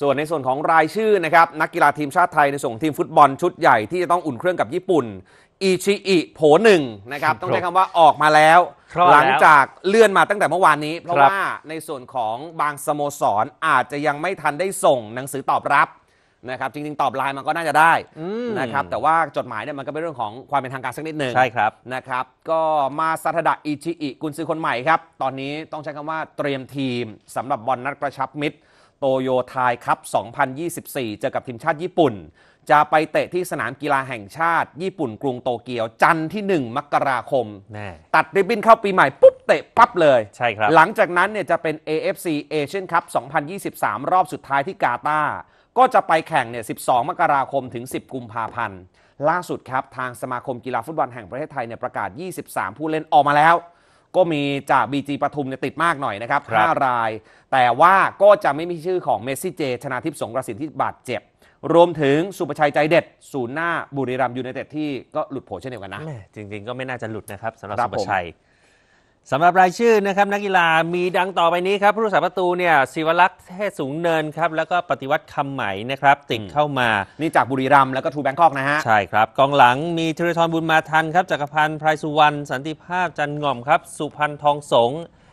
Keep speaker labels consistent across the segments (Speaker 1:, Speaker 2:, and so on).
Speaker 1: ส่วนในส่วนของรายชื่อนะครับ นักกีฬาทีมชาติไทยในส่งทีมฟุตบอลชุดใหญ่ที่จะต้องอุ่นเครื่องกับญี่ปุ่นอิชิอิโผหนึ่งนะครับต้องใช้คำว่าออกมาแล้ว หลังจากเลื่อนมาตั้งแต่เมื่อวานนี้เพราะว่าในส่วนของบางสโมสรอาจจะยังไม่ทันได้ส่งหนังสือตอบรับนะครับจริงๆตอบไลน์มันก็น่าจะได้นะครับแต่ว่าจดหมายเนี่ยมันก็เป็นเรื่องของความเป็นทางการสักนิดหนึ่งใช่ครับนะครับก็มาซาทดะอิชิอิกุนซือคนใหม่ครับ ตอนนี้ต้องใช้คำว่าเตรียมทีม สำหรับบอลนัดกระชับมิตรโตโยทายครับ 2024 เจอกับทีมชาติญี่ปุ่น จะไปเตะที่สนามกีฬาแห่งชาติญี่ปุ่นกรุงโตเกียวจันทร์ที่ 1 มกราคม ตัดริบบิ้นเข้าปีใหม่ปุ๊บเตะปั๊บเลย ใช่ครับ หลังจากนั้นเนี่ยจะเป็น AFC Asian Cup 2023 รอบสุดท้ายที่กาตาร์ ก็จะไปแข่งเนี่ย 12 มกราคมถึง 10 กุมภาพันธ์ ล่าสุดครับทางสมาคมกีฬาฟุตบอลแห่งประเทศไทยเนี่ยประกาศ 23 ผู้เล่นออกมาแล้วก็มีจากบีจีปทุมเนี่ยติดมากหน่อยนะครับรบห้าราย แต่ว่าก็จะไม่มีชื่อของเมสซี่เจชนาทิพย์สงกระสินที่บาดเจ็บ รวมถึงสุประชัยใจเด็ด ศูนย์หน้าบุรีรัมยูไนเต็ดที่ก็หลุดโผล่เช่นเดียวกันนะ จริงๆ ก็ไม่น่าจะหลุดนะครับสำหรับรบสุประชัยสำหรับรายชื่อนะครับ นักกีฬามีดังต่อไปนี้ครับ ผู้รักษาประตูเนี่ยศิวลักษณ์เทศสูงเนินครับ แล้วก็ปฏิวัติคำใหม่นะครับ ติดเข้ามานี่จากบุรีรัมย์แล้วก็ทูแบงคอกนะฮะ ใช่ครับกองหลังมีธีรทรบุญมาทันครับจักรพันธ์ไพรสุวรรณสันติภาพจันง่อมครับ สุพันธ์ทองสง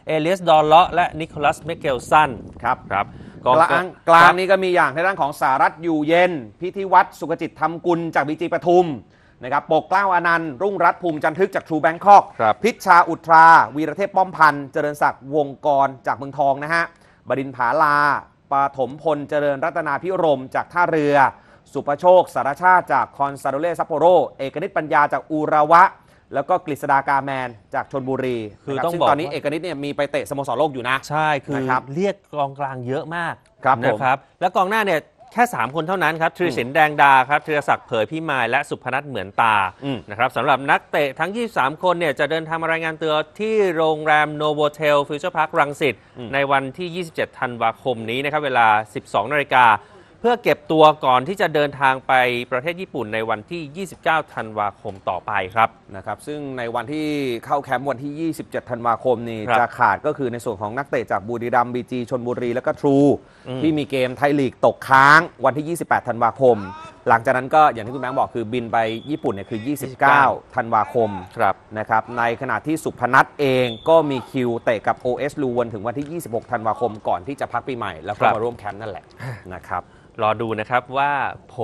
Speaker 1: เอเลียส ดอลเลาะและนิโคลัสเมเกลสันครับครับกองกลางกลางนี้ก็มีอย่างในด้านของสารัตอยู่เย็นพิธีวัตรสุขจิตธรรมกุลจากบีจีปทุมนะครับ ปกเกล้าอนันต์ รุ่งรัตภูมิจันทึกจากทรูแบงคอกพิชชาอุตรา วีรเทพป้อมพันธ์ เจริญศักดิ์ วงกรจากเมืองทองนะฮะ บดินผาลาปาถมพล เจริญรัตนาพิรมจากท่าเรือ สุประโชค สารชาติจากคอนซาโดเลซัปโปโร เอกนิตปัญญาจากอุระวะ แล้วก็กฤษดากาแมนจากชนบุรี คือนบต้องซึ่บอกตอนนี้เอกนิตเนี่ยมีไปเตะสโมสรโลกอยู่นะ ใช่ คือนะครับเรียกกองกลางเยอะมากครับนะครับ แล้วกองหน้าเนี่ยแค่ 3 คนเท่านั้นครับทริสินแดงดาครับธีรศักดิ์เผยพิมาย และสุพนัทเหมือนตานะครับสำหรับนักเตะทั้ง 23 คนเนี่ยจะเดินทางมารายงานตัวที่โรงแรมโนโวเทลฟิวเจอร์พาร์ครังสิตในวันที่ 27ธันวาคมนี้นะครับเวลา 12นาฬิกาเพื่อเก็บตัวก่อนที่จะเดินทางไปประเทศญี่ปุ่นในวันที่ 29ธันวาคมต่อไปครับนะครับ ซึ่งในวันที่เข้าแคมป์วันที่ 27ธันวาคมนี่จะขาดก็คือในส่วนของนักเตะจากบูรีรัมบีจีชนบุรีและก็ทรู ที่มีเกมไทยลีกตกค้างวันที่ 28ธันวาคม หลังจากนั้นก็อย่างที่คุณแบงค์บอกคือบินไปญี่ปุ่นเนี่ยคือ 29ธันวาคมครับนะครับ ในขณะที่สุพนัทเองก็มีคิวเตะกับ OS ลูวันถึงวันที่26ธันวาคมก่อนที่จะพักปีใหม่ แล้วก็มาร่วมแคมป์นั่นแหละนะครับรอดูนะครับว่าโผล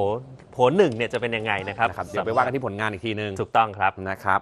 Speaker 1: ผลหนึ่งเนี่ยจะเป็นยังไงนะครับนะครับ เดี๋ยวไปว่ากันที่ผลงานอีกทีนึงถูกต้องครับนะครับ